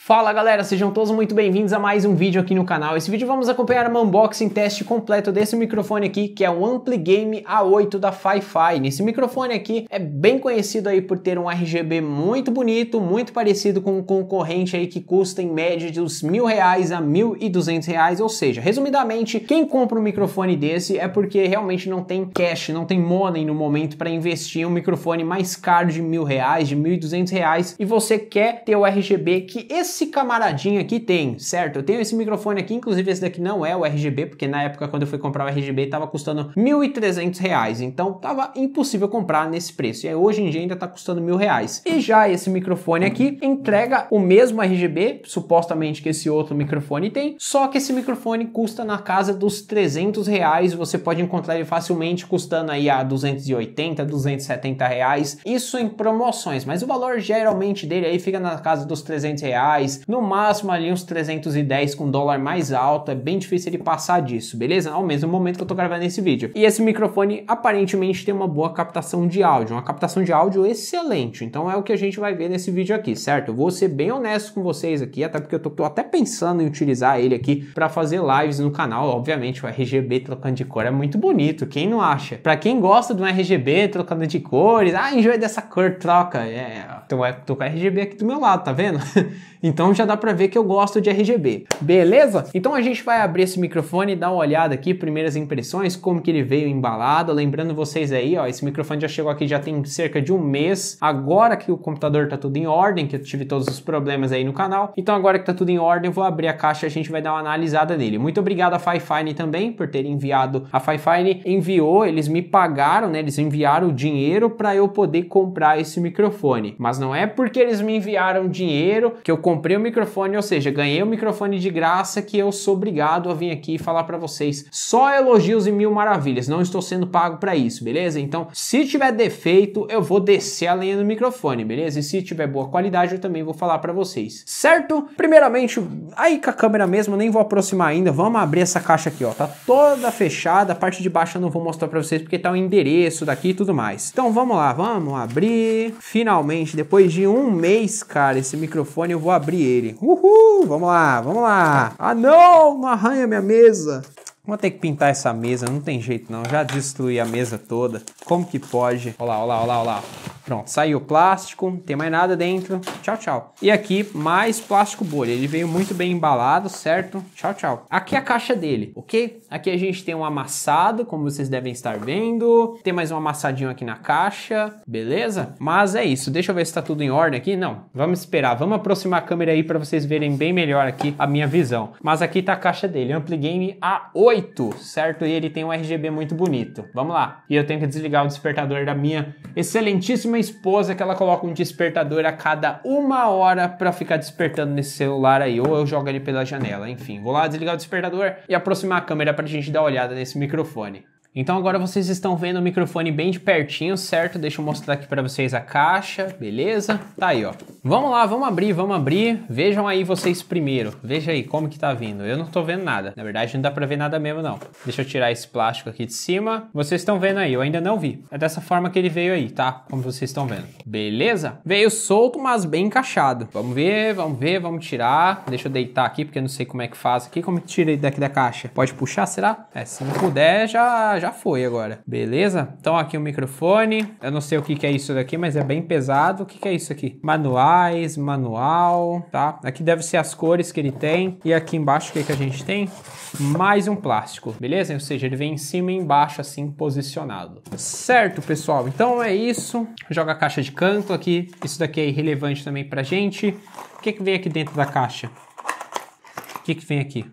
Fala galera, sejam todos muito bem-vindos a mais um vídeo aqui no canal. Esse vídeo vamos acompanhar um unboxing teste completo desse microfone aqui, que é o Ampli Game A8 da FiFi. Esse microfone aqui é bem conhecido aí por ter um RGB muito bonito, muito parecido com um concorrente aí que custa em média de uns mil reais a mil e duzentos reais, ou seja, resumidamente, quem compra um microfone desse é porque realmente não tem cash, não tem money no momento para investir em um microfone mais caro de mil reais, de mil e duzentos reais, e você quer ter o RGB que esse camaradinho aqui tem, certo? Eu tenho esse microfone aqui, inclusive esse daqui não é o RGB, porque na época quando eu fui comprar o RGB estava custando R$ 1.300, então tava impossível comprar nesse preço. E aí, hoje em dia ainda está custando R$ reais. E já esse microfone aqui entrega o mesmo RGB, supostamente que esse outro microfone tem, só que esse microfone custa na casa dos 300 reais, você pode encontrar ele facilmente custando aí a 280, 270 reais, isso em promoções, mas o valor geralmente dele aí fica na casa dos 300 reais, reais, no máximo ali uns 310 com dólar mais alto, é bem difícil ele passar disso, beleza? Ao mesmo momento que eu tô gravando esse vídeo. E esse microfone aparentemente tem uma boa captação de áudio, uma captação de áudio excelente, então é o que a gente vai ver nesse vídeo aqui, certo? Eu vou ser bem honesto com vocês aqui, até porque eu tô, tô até pensando em utilizar ele aqui para fazer lives no canal, obviamente o RGB trocando de cor é muito bonito, quem não acha? Para quem gosta de um RGB trocando de cores, ah, enjoei dessa cor, troca, é eu tô com RGB aqui do meu lado, tá vendo? então já dá pra ver que eu gosto de RGB, beleza? Então a gente vai abrir esse microfone e dar uma olhada aqui, primeiras impressões, como que ele veio embalado, lembrando vocês aí, ó, esse microfone já chegou aqui já tem cerca de um mês, agora que o computador tá tudo em ordem, que eu tive todos os problemas aí no canal, então agora que tá tudo em ordem, eu vou abrir a caixa e a gente vai dar uma analisada nele. Muito obrigado a FiFine também por ter enviado, a FiFine enviou, eles me pagaram, né, eles enviaram o dinheiro para eu poder comprar esse microfone, mas não é porque eles me enviaram dinheiro que eu comprei o microfone, ou seja, ganhei o microfone de graça que eu sou obrigado a vir aqui e falar para vocês só elogios e mil maravilhas. Não estou sendo pago para isso, beleza? Então, se tiver defeito, eu vou descer a lenha no microfone, beleza? E se tiver boa qualidade, eu também vou falar para vocês, certo? Primeiramente, aí com a câmera mesmo, nem vou aproximar ainda. Vamos abrir essa caixa aqui, ó. Tá toda fechada, a parte de baixo eu não vou mostrar para vocês porque tá o endereço daqui e tudo mais. Então, vamos lá, vamos abrir. Finalmente, depois depois de um mês, cara, esse microfone eu vou abrir ele. Uhul! Vamos lá, vamos lá! Ah não! Não arranha minha mesa! Vou ter que pintar essa mesa, não tem jeito não. Já destruí a mesa toda. Como que pode? Olha lá, olha lá, olha lá, olha lá. Pronto, saiu o plástico, não tem mais nada dentro. Tchau, tchau. E aqui, mais plástico bolha. Ele veio muito bem embalado, certo? Tchau, tchau. Aqui é a caixa dele, ok? Aqui a gente tem um amassado, como vocês devem estar vendo. Tem mais um amassadinho aqui na caixa, beleza? Mas é isso. Deixa eu ver se tá tudo em ordem aqui. Não, vamos esperar. Vamos aproximar a câmera aí para vocês verem bem melhor aqui a minha visão. Mas aqui tá a caixa dele, Ampli Game A8, certo? E ele tem um RGB muito bonito. Vamos lá. E eu tenho que desligar o despertador da minha excelentíssima uma esposa que ela coloca um despertador a cada uma hora para ficar despertando nesse celular aí, ou eu jogo ele pela janela, enfim. Vou lá desligar o despertador e aproximar a câmera pra gente dar uma olhada nesse microfone. Então agora vocês estão vendo o microfone bem de pertinho, certo? Deixa eu mostrar aqui para vocês a caixa, beleza? Tá aí, ó. Vamos lá, vamos abrir, vamos abrir. Vejam aí vocês primeiro. Veja aí como que tá vindo. Eu não tô vendo nada. Na verdade, não dá para ver nada mesmo não. Deixa eu tirar esse plástico aqui de cima. Vocês estão vendo aí, eu ainda não vi. É dessa forma que ele veio aí, tá? Como vocês estão vendo. Beleza? Veio solto, mas bem encaixado. Vamos ver, vamos ver, vamos tirar. Deixa eu deitar aqui, porque eu não sei como é que faz aqui. Como tira ele daqui da caixa? Pode puxar, será? É, se não puder, já, já já foi agora. Beleza? Então aqui o microfone. Eu não sei o que, que é isso daqui, mas é bem pesado. O que, que é isso aqui? Manuais, manual, tá? Aqui deve ser as cores que ele tem. E aqui embaixo o que, que a gente tem? Mais um plástico, beleza? Ou seja, ele vem em cima e embaixo assim posicionado. Certo, pessoal? Então é isso. Joga a caixa de canto aqui. Isso daqui é irrelevante também pra gente. O que, que vem aqui dentro da caixa? O que, que vem aqui?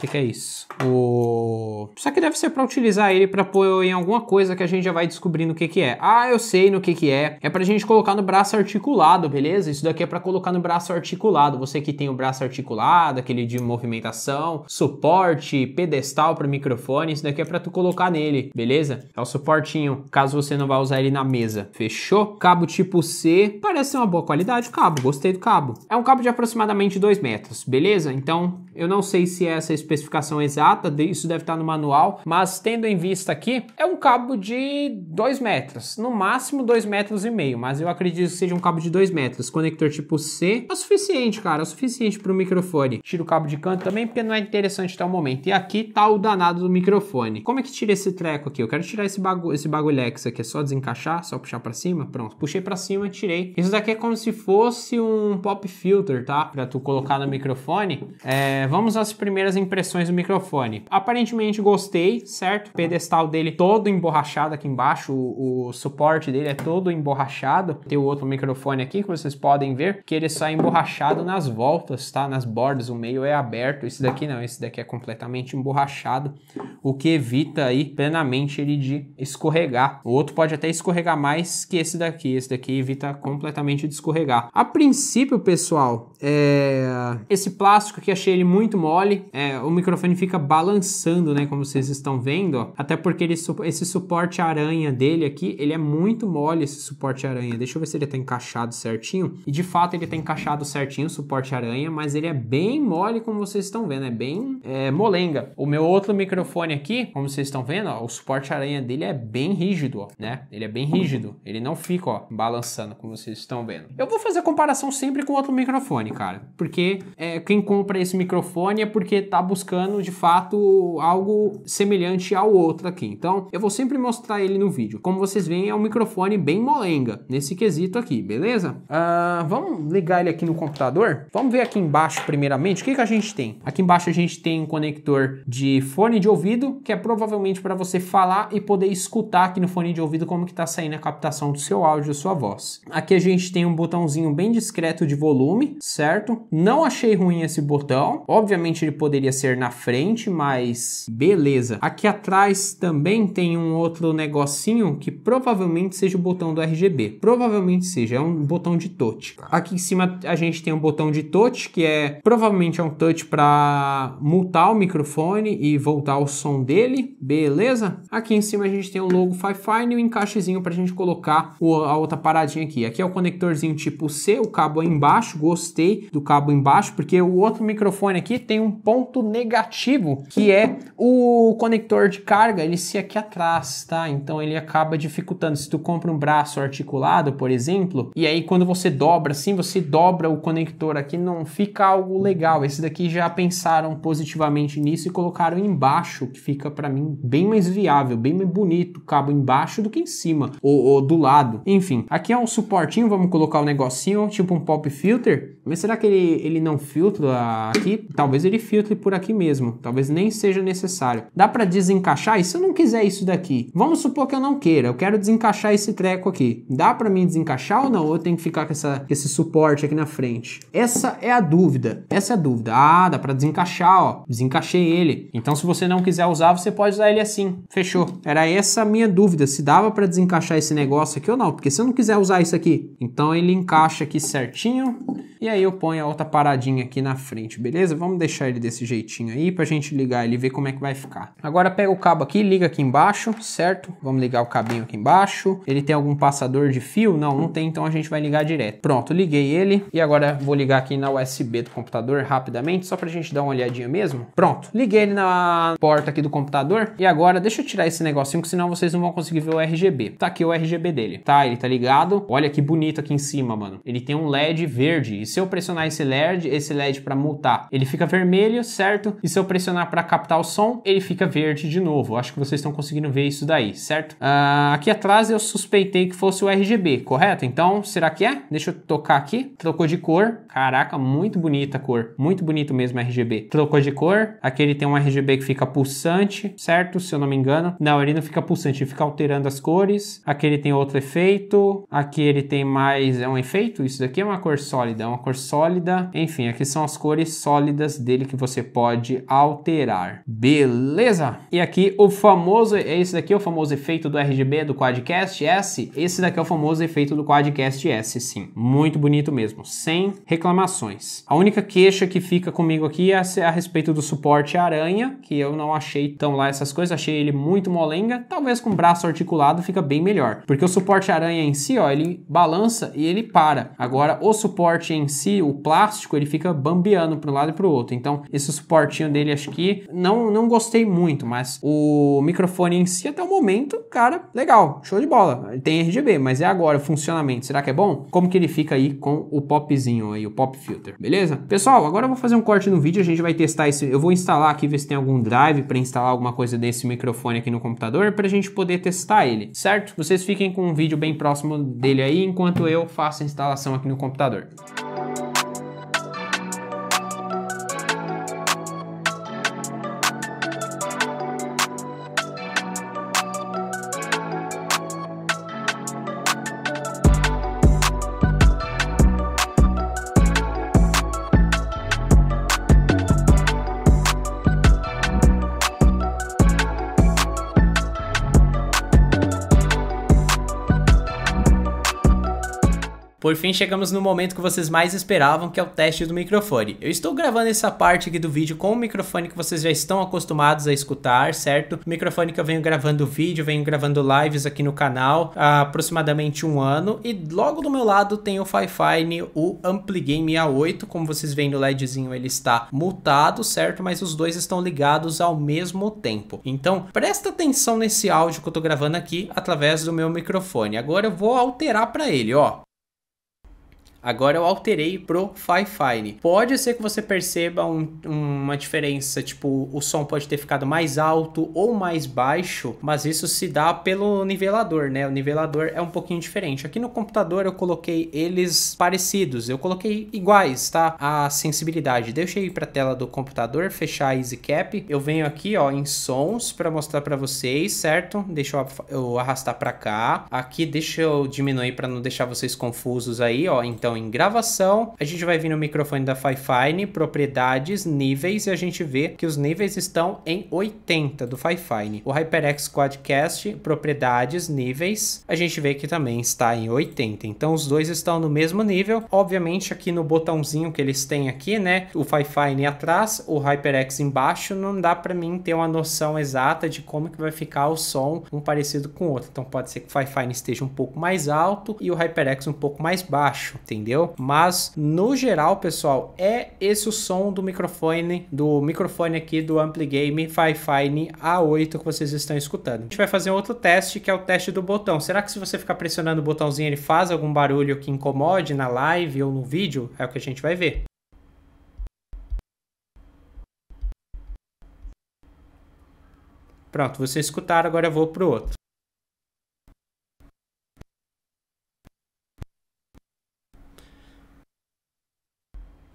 que, que é isso? O... Isso aqui deve ser para utilizar ele para pôr em alguma coisa que a gente já vai descobrindo o que, que é. Ah, eu sei no que, que é. É para a gente colocar no braço articulado, beleza? Isso daqui é para colocar no braço articulado. Você que tem o braço articulado, aquele de movimentação, suporte, pedestal para microfone, isso daqui é para tu colocar nele, beleza? É o suportinho, caso você não vá usar ele na mesa. Fechou? Cabo tipo C, parece uma boa qualidade o cabo, gostei do cabo. É um cabo de aproximadamente 2 metros, beleza? Então, eu não sei se é essa especificação exata, isso deve estar no manual, mas tendo em vista aqui, é um cabo de 2 metros, no máximo 2 metros e meio, mas eu acredito que seja um cabo de 2 metros. Conector tipo C é o suficiente, cara, é o suficiente para o microfone. Tira o cabo de canto também, porque não é interessante até o momento. E aqui tá o danado do microfone. Como é que tira esse treco aqui? Eu quero tirar esse, bagulho esse bagulhex aqui, é só desencaixar, só puxar para cima, pronto. Puxei para cima e tirei. Isso daqui é como se fosse um pop filter, tá? Para tu colocar no microfone. É, vamos às primeiras impressões impressões do microfone. Aparentemente gostei, certo? O pedestal dele todo emborrachado aqui embaixo, o, o suporte dele é todo emborrachado. Tem o outro microfone aqui que vocês podem ver que ele é sai emborrachado nas voltas, tá? Nas bordas, o meio é aberto. Esse daqui não, esse daqui é completamente emborrachado, o que evita aí plenamente ele de escorregar. O outro pode até escorregar mais que esse daqui. Esse daqui evita completamente de escorregar. A princípio, pessoal, é... esse plástico que achei ele muito mole. É, o microfone fica balançando, né? Como vocês estão vendo, ó. Até porque ele, esse suporte aranha dele aqui, ele é muito mole, esse suporte aranha. Deixa eu ver se ele tá encaixado certinho. E de fato ele tá encaixado certinho, o suporte aranha, mas ele é bem mole, como vocês estão vendo. É bem é, molenga. O meu outro microfone aqui, como vocês estão vendo, ó, o suporte aranha dele é bem rígido, ó, né? Ele é bem rígido. Ele não fica, ó, balançando, como vocês estão vendo. Eu vou fazer comparação sempre com outro microfone, cara. Porque é, quem compra esse microfone é porque tá buscando buscando de fato algo semelhante ao outro aqui. Então eu vou sempre mostrar ele no vídeo. Como vocês veem, é um microfone bem molenga nesse quesito aqui, beleza? Uh, vamos ligar ele aqui no computador? Vamos ver aqui embaixo primeiramente o que, que a gente tem. Aqui embaixo a gente tem um conector de fone de ouvido, que é provavelmente para você falar e poder escutar aqui no fone de ouvido como que está saindo a captação do seu áudio sua voz. Aqui a gente tem um botãozinho bem discreto de volume, certo? Não achei ruim esse botão. Obviamente ele poderia ser na frente, mas beleza. Aqui atrás também tem um outro negocinho que provavelmente seja o botão do RGB. Provavelmente seja, é um botão de touch. Tá. Aqui em cima a gente tem um botão de touch que é provavelmente é um touch para mutar o microfone e voltar o som dele, beleza? Aqui em cima a gente tem o logo Fifine e o um encaixezinho para a gente colocar a outra paradinha aqui. Aqui é o conectorzinho tipo C, o cabo é embaixo, gostei do cabo embaixo porque o outro microfone aqui tem um ponto negativo, que é o conector de carga, ele se aqui atrás, tá? Então ele acaba dificultando. Se tu compra um braço articulado, por exemplo, e aí quando você dobra assim, você dobra o conector aqui, não fica algo legal. Esse daqui já pensaram positivamente nisso e colocaram embaixo, que fica para mim bem mais viável, bem mais bonito, cabo embaixo do que em cima ou, ou do lado. Enfim, aqui é um suportinho, vamos colocar um negocinho, tipo um pop filter. Mas será que ele, ele não filtra aqui? Talvez ele filtre por aqui aqui mesmo, talvez nem seja necessário. Dá para desencaixar? E se eu não quiser isso daqui? Vamos supor que eu não queira, eu quero desencaixar esse treco aqui. Dá para mim desencaixar ou não? Ou eu tenho que ficar com essa, esse suporte aqui na frente? Essa é a dúvida. Essa é a dúvida. Ah, dá para desencaixar, ó. Desencaixei ele. Então se você não quiser usar, você pode usar ele assim. Fechou. Era essa a minha dúvida, se dava para desencaixar esse negócio aqui ou não, porque se eu não quiser usar isso aqui, então ele encaixa aqui certinho e aí eu ponho a outra paradinha aqui na frente, beleza? Vamos deixar ele desse jeitinho aí pra gente ligar ele e ver como é que vai ficar. Agora pega o cabo aqui, liga aqui embaixo, certo? Vamos ligar o cabinho aqui embaixo. Ele tem algum passador de fio? Não, não tem, então a gente vai ligar direto. Pronto, liguei ele e agora vou ligar aqui na USB do computador rapidamente, só pra gente dar uma olhadinha mesmo. Pronto, liguei ele na porta aqui do computador e agora deixa eu tirar esse negocinho, que senão vocês não vão conseguir ver o RGB. Tá aqui o RGB dele, tá? Ele tá ligado. Olha que bonito aqui em cima, mano. Ele tem um LED verde, se eu pressionar esse LED, esse LED para multar ele fica vermelho, certo? E se eu pressionar para captar o som, ele fica verde de novo. Acho que vocês estão conseguindo ver isso daí, certo? Uh, aqui atrás eu suspeitei que fosse o RGB, correto? Então, será que é? Deixa eu tocar aqui. Trocou de cor. Caraca, muito bonita a cor. Muito bonito mesmo RGB. Trocou de cor. Aqui ele tem um RGB que fica pulsante, certo? Se eu não me engano. Não, ele não fica pulsante, ele fica alterando as cores. Aqui ele tem outro efeito. Aqui ele tem mais... É um efeito? Isso daqui é uma cor sólida, é uma cor sólida. Enfim, aqui são as cores sólidas dele que você pode alterar. Beleza? E aqui o famoso, é esse daqui é o famoso efeito do RGB do Quadcast S. Esse daqui é o famoso efeito do Quadcast S, sim. Muito bonito mesmo, sem reclamações. A única queixa que fica comigo aqui é a respeito do suporte aranha, que eu não achei tão lá essas coisas, achei ele muito molenga. Talvez com braço articulado fica bem melhor, porque o suporte aranha em si, ó, ele balança e ele para. Agora o suporte em si, o plástico, ele fica bambeando para um lado e para o outro. Então, esse suportinho dele, acho que não, não gostei muito, mas o microfone em si, até o momento, cara, legal, show de bola. Tem RGB, mas é agora o funcionamento. Será que é bom? Como que ele fica aí com o popzinho aí, o pop filter, beleza? Pessoal, agora eu vou fazer um corte no vídeo, a gente vai testar esse. Eu vou instalar aqui, ver se tem algum drive para instalar alguma coisa desse microfone aqui no computador para a gente poder testar ele, certo? Vocês fiquem com um vídeo bem próximo dele aí, enquanto eu faço a instalação aqui no computador. Por fim, chegamos no momento que vocês mais esperavam, que é o teste do microfone. Eu estou gravando essa parte aqui do vídeo com o microfone que vocês já estão acostumados a escutar, certo? O microfone que eu venho gravando vídeo, venho gravando lives aqui no canal há aproximadamente um ano. E logo do meu lado tem o Fifine, o Ampligame A8. Como vocês veem no LEDzinho, ele está mutado, certo? Mas os dois estão ligados ao mesmo tempo. Então, presta atenção nesse áudio que eu estou gravando aqui através do meu microfone. Agora eu vou alterar para ele, ó. Agora eu alterei pro Fi-Fine. Pode ser que você perceba um, uma diferença, tipo, o som pode ter ficado mais alto ou mais baixo, mas isso se dá pelo nivelador, né? O nivelador é um pouquinho diferente. Aqui no computador eu coloquei eles parecidos, eu coloquei iguais, tá? A sensibilidade. Deixa eu ir pra tela do computador, fechar a EasyCap. Eu venho aqui, ó, em sons para mostrar para vocês, certo? Deixa eu arrastar para cá. Aqui deixa eu diminuir para não deixar vocês confusos aí, ó. Então em gravação. A gente vai vir no microfone da Fifine, propriedades, níveis, e a gente vê que os níveis estão em 80 do Fifine. O HyperX Quadcast, propriedades, níveis, a gente vê que também está em 80. Então os dois estão no mesmo nível. Obviamente aqui no botãozinho que eles têm aqui, né, o Fifine atrás, o HyperX embaixo, não dá para mim ter uma noção exata de como que vai ficar o som um parecido com o outro. Então pode ser que o Fifine esteja um pouco mais alto e o HyperX um pouco mais baixo. Tem entendeu? Mas no geral, pessoal, é esse o som do microfone, do microfone aqui do Ampli Game Fifine A8 que vocês estão escutando. A gente vai fazer um outro teste que é o teste do botão. Será que se você ficar pressionando o botãozinho ele faz algum barulho que incomode na live ou no vídeo? É o que a gente vai ver. Pronto, vocês escutaram, agora eu vou para o outro.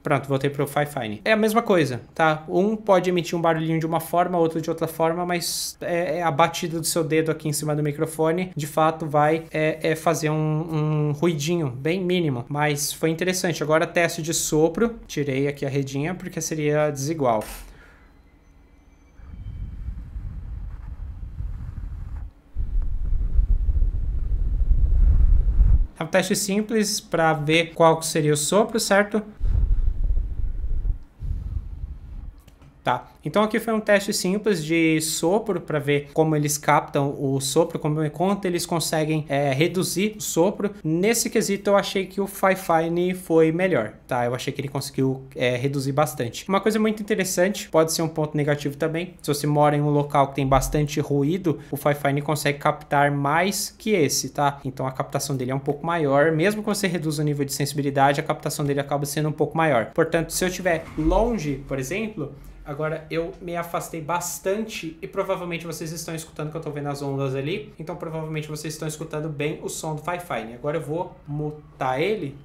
Pronto, voltei pro Fi-Fine. É a mesma coisa, tá? Um pode emitir um barulhinho de uma forma, outro de outra forma, mas é, é, a batida do seu dedo aqui em cima do microfone, de fato, vai é, é fazer um, um, ruidinho bem mínimo. Mas foi interessante. Agora teste de sopro. Tirei aqui a redinha porque seria desigual. É tá, um teste simples para ver qual seria o sopro, certo? tá? Então aqui foi um teste simples de sopro para ver como eles captam o sopro, como quanto eles conseguem é, reduzir o sopro. Nesse quesito eu achei que o Fifine foi melhor, tá? Eu achei que ele conseguiu é, reduzir bastante. Uma coisa muito interessante, pode ser um ponto negativo também, se você mora em um local que tem bastante ruído, o Fifine consegue captar mais que esse, tá? Então a captação dele é um pouco maior, mesmo que você reduza o nível de sensibilidade, a captação dele acaba sendo um pouco maior. Portanto, se eu estiver longe, por exemplo, Agora eu me afastei bastante e provavelmente vocês estão escutando que eu estou vendo as ondas ali. Então provavelmente vocês estão escutando bem o som do Wi-Fi. Né? Agora eu vou mutar ele.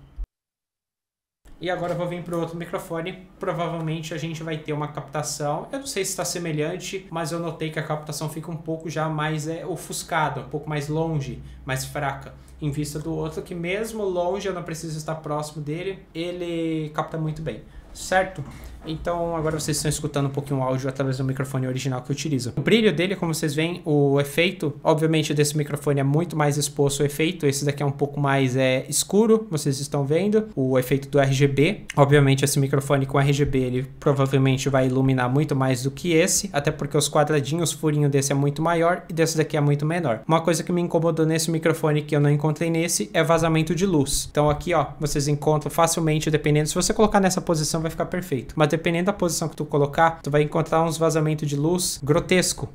E agora eu vou vir para o outro microfone. Provavelmente a gente vai ter uma captação. Eu não sei se está semelhante, mas eu notei que a captação fica um pouco já mais é, ofuscada, um pouco mais longe, mais fraca. Em vista do outro, que mesmo longe, eu não preciso estar próximo dele, ele capta muito bem, certo? Então agora vocês estão escutando um pouquinho o áudio através do microfone original que eu utilizo. O brilho dele, como vocês veem, o efeito, obviamente desse microfone é muito mais exposto o efeito, esse daqui é um pouco mais é, escuro, vocês estão vendo, o efeito do RGB. Obviamente esse microfone com RGB ele provavelmente vai iluminar muito mais do que esse, até porque os quadradinhos, o furinho desse é muito maior e desse daqui é muito menor. Uma coisa que me incomodou nesse microfone que eu não encontrei nesse é vazamento de luz. Então aqui ó, vocês encontram facilmente, dependendo, se você colocar nessa posição vai ficar perfeito. Mas dependendo da posição que tu colocar, tu vai encontrar uns vazamentos de luz grotesco.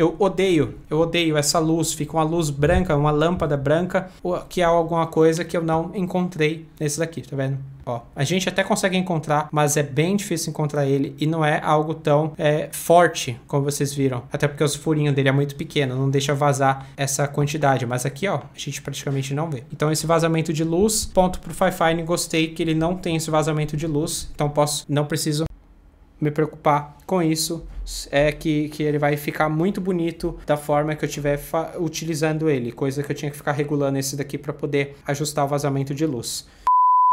Eu odeio, eu odeio essa luz. Fica uma luz branca, uma lâmpada branca, que é alguma coisa que eu não encontrei nesse daqui, tá vendo? Ó, a gente até consegue encontrar, mas é bem difícil encontrar ele e não é algo tão é, forte como vocês viram. Até porque os furinhos dele é muito pequeno, não deixa vazar essa quantidade. Mas aqui, ó, a gente praticamente não vê. Então esse vazamento de luz, ponto pro FiFine, gostei que ele não tem esse vazamento de luz. Então posso, não preciso me preocupar com isso é que, que ele vai ficar muito bonito da forma que eu estiver utilizando ele, coisa que eu tinha que ficar regulando esse daqui para poder ajustar o vazamento de luz.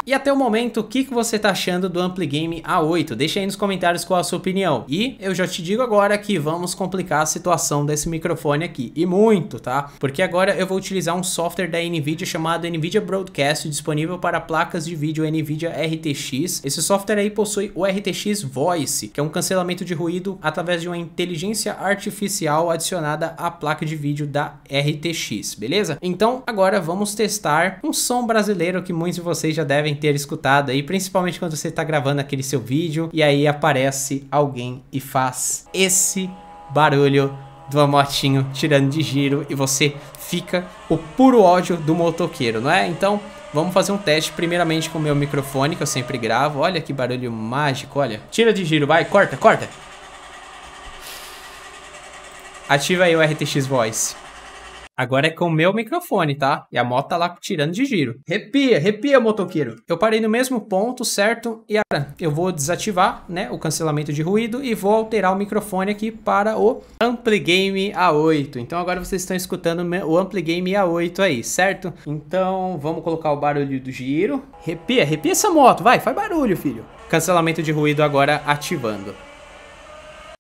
E até o momento, o que, que você está achando do Ampli Game A8? Deixa aí nos comentários qual a sua opinião. E eu já te digo agora que vamos complicar a situação desse microfone aqui, e muito, tá? Porque agora eu vou utilizar um software da NVIDIA chamado NVIDIA Broadcast, disponível para placas de vídeo NVIDIA RTX. Esse software aí possui o RTX Voice, que é um cancelamento de ruído através de uma inteligência artificial adicionada à placa de vídeo da RTX, beleza? Então, agora vamos testar um som brasileiro que muitos de vocês já devem ter escutado aí, principalmente quando você está gravando aquele seu vídeo e aí aparece alguém e faz esse barulho do motinho tirando de giro e você fica o puro ódio do motoqueiro, não é? Então, Vamos fazer um teste primeiramente com o meu microfone, que eu sempre gravo. Olha que barulho mágico, olha. Tira de giro, vai, corta, corta. Ativa aí o RTX Voice. Agora é com o meu microfone, tá? E a moto tá lá tirando de giro. Repia, repia, motoqueiro. Eu parei no mesmo ponto, certo? E agora eu vou desativar né, o cancelamento de ruído e vou alterar o microfone aqui para o Ampligame A8. Então agora vocês estão escutando o Ampligame A8 aí, certo? Então vamos colocar o barulho do giro. Repia, repia essa moto, vai, faz barulho, filho. Cancelamento de ruído agora ativando.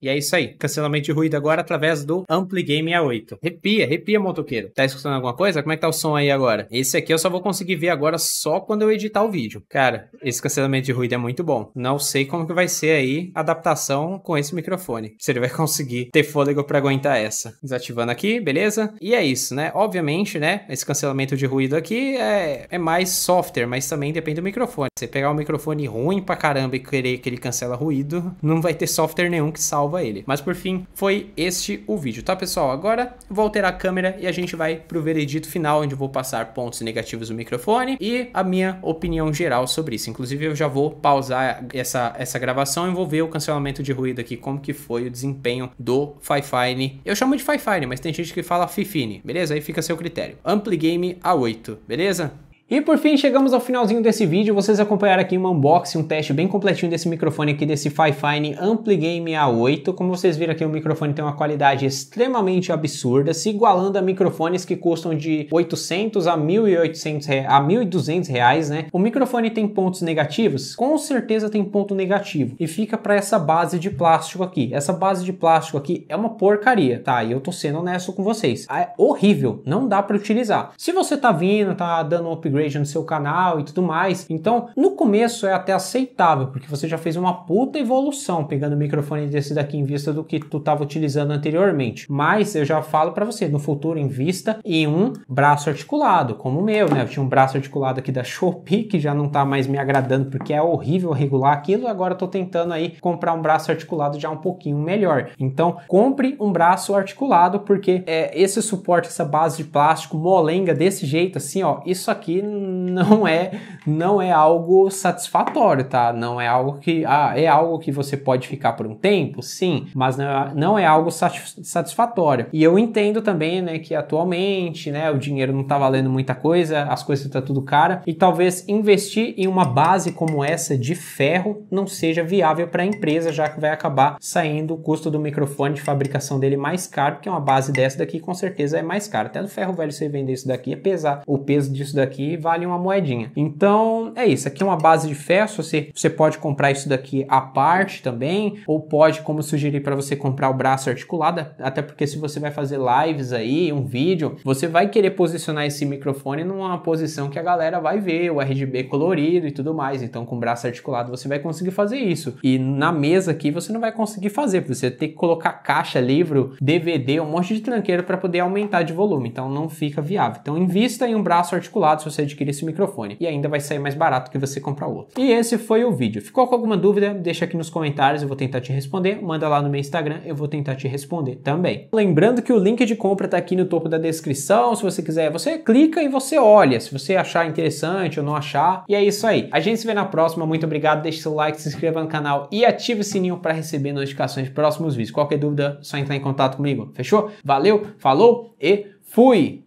E é isso aí. Cancelamento de ruído agora através do AmpliGame A8. Repia, repia, motoqueiro. Tá escutando alguma coisa? Como é que tá o som aí agora? Esse aqui eu só vou conseguir ver agora só quando eu editar o vídeo. Cara, esse cancelamento de ruído é muito bom. Não sei como que vai ser aí a adaptação com esse microfone. Se ele vai conseguir ter fôlego para aguentar essa. Desativando aqui, beleza? E é isso, né? Obviamente, né? Esse cancelamento de ruído aqui é, é mais software, mas também depende do microfone. Se você pegar um microfone ruim pra caramba e querer que ele cancela ruído, não vai ter software nenhum que salve salva ele. Mas por fim, foi este o vídeo, tá pessoal? Agora vou alterar a câmera e a gente vai pro veredito final, onde eu vou passar pontos negativos do microfone e a minha opinião geral sobre isso. Inclusive eu já vou pausar essa, essa gravação e vou ver o cancelamento de ruído aqui, como que foi o desempenho do Fifine. Eu chamo de Fifine, mas tem gente que fala Fifine, beleza? Aí fica a seu critério. Ampli Game A8, beleza? E por fim, chegamos ao finalzinho desse vídeo. Vocês acompanharam aqui um unboxing, um teste bem completinho desse microfone aqui, desse Fifine AmpliGame A8. Como vocês viram aqui, o microfone tem uma qualidade extremamente absurda, se igualando a microfones que custam de 800 a 1.800 a 1.200 reais, né? O microfone tem pontos negativos? Com certeza tem ponto negativo. E fica para essa base de plástico aqui. Essa base de plástico aqui é uma porcaria, tá? E eu tô sendo honesto com vocês. É horrível, não dá para utilizar. Se você tá vindo, tá dando um upgrade integration no seu canal e tudo mais. Então, no começo é até aceitável, porque você já fez uma puta evolução pegando o microfone desse daqui em vista do que tu estava utilizando anteriormente. Mas eu já falo para você, no futuro em vista em um braço articulado, como o meu, né? Eu tinha um braço articulado aqui da Shopee que já não tá mais me agradando porque é horrível regular aquilo. Agora eu tô tentando aí comprar um braço articulado já um pouquinho melhor. Então, compre um braço articulado porque é esse suporte, essa base de plástico molenga desse jeito assim, ó, isso aqui não é não é algo satisfatório, tá? Não é algo que ah, é algo que você pode ficar por um tempo, sim, mas não é, não é algo satisfatório. E eu entendo também, né, que atualmente, né, o dinheiro não tá valendo muita coisa, as coisas tá tudo cara e talvez investir em uma base como essa de ferro não seja viável para a empresa, já que vai acabar saindo o custo do microfone de fabricação dele mais caro, porque uma base dessa daqui com certeza é mais cara. Até no ferro velho você vender isso daqui, apesar o peso disso daqui vale uma moedinha. Então é isso. Aqui é uma base de ferro. Você, você pode comprar isso daqui à parte também, ou pode, como sugeri para você, comprar o braço articulado. Até porque se você vai fazer lives aí, um vídeo, você vai querer posicionar esse microfone numa posição que a galera vai ver, o RGB colorido e tudo mais. Então com o braço articulado você vai conseguir fazer isso. E na mesa aqui você não vai conseguir fazer, você tem que colocar caixa, livro, DVD, um monte de tranqueiro para poder aumentar de volume. Então não fica viável. Então invista em um braço articulado se você adquirir esse microfone e ainda vai sair mais barato que você comprar outro. E esse foi o vídeo. Ficou com alguma dúvida? Deixa aqui nos comentários, eu vou tentar te responder. Manda lá no meu Instagram, eu vou tentar te responder também. Lembrando que o link de compra está aqui no topo da descrição. Se você quiser, você clica e você olha. Se você achar interessante ou não achar. E é isso aí. A gente se vê na próxima. Muito obrigado. Deixe seu like, se inscreva no canal e ative o sininho para receber notificações de próximos vídeos. Qualquer dúvida, só entrar em contato comigo. Fechou? Valeu, falou e fui!